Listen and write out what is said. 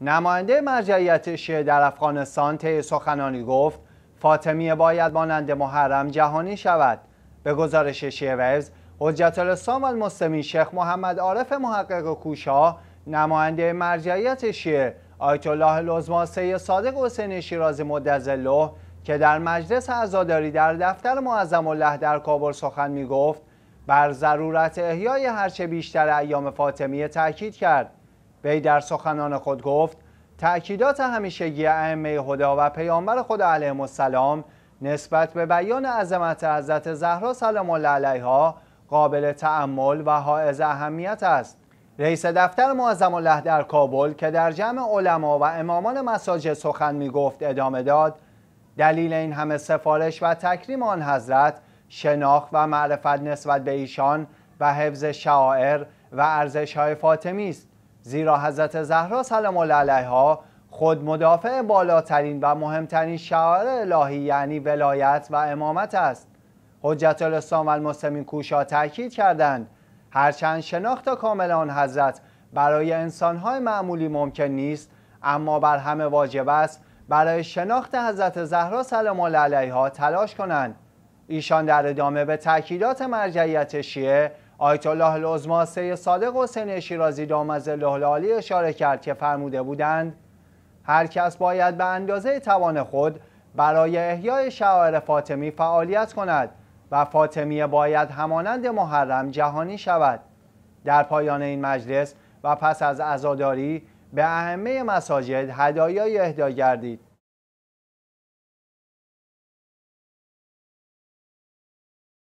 نماینده مرجعیت شیعه در افغانستان طی سخنانی گفت فاطمیه باید مانند محرم جهانی شود به گزارش شیعه ویوز حجت الاسلام المسلمین شیخ محمد عارف محقق کوشا نماینده مرجعیت شیعه آیت الله العظما صادق حسین شیرازی مدظله که در مجلس عزاداری در دفتر معظم الله در کابل سخن می گفت بر ضرورت احیای هرچه بیشتر ایام فاطمیه تاکید کرد وی در سخنان خود گفت تأکیدات همیشگی ائمه خدا و پیامبر خدا علیه السلام نسبت به بیان عظمت حضرت زهرا سلام الله علیها قابل تأمل و حائز اهمیت است رئیس دفتر معظم الله در کابل که در جمع علما و امامان مساجد سخن می گفت ادامه داد دلیل این همه سفارش و تکریم آن حضرت شناخت و معرفت نسبت به ایشان و حفظ شاعر و ارزش های فاطمی است زیرا حضرت زهرا سلام الله علیها خود مدافع بالاترین و مهمترین شعار الهی یعنی ولایت و امامت است حجت الاسلام و المسلمین کوشا تاکید کردند هرچند شناخت کامل آن حضرت برای انسانهای معمولی ممکن نیست اما بر همه واجب است برای شناخت حضرت زهرا سلام الله علیها تلاش کنند ایشان در ادامه به تاکیدات مرجعیت شیعه آیت الله العظما و صادق حسین شیرازی دامز الله اشاره کرد که فرموده بودند هر کس باید به اندازه توان خود برای احیای شعائر فاطمی فعالیت کند و فاطمیه باید همانند محرم جهانی شود در پایان این مجلس و پس از عزاداری به اهمه مساجد هدایای اهدا گردید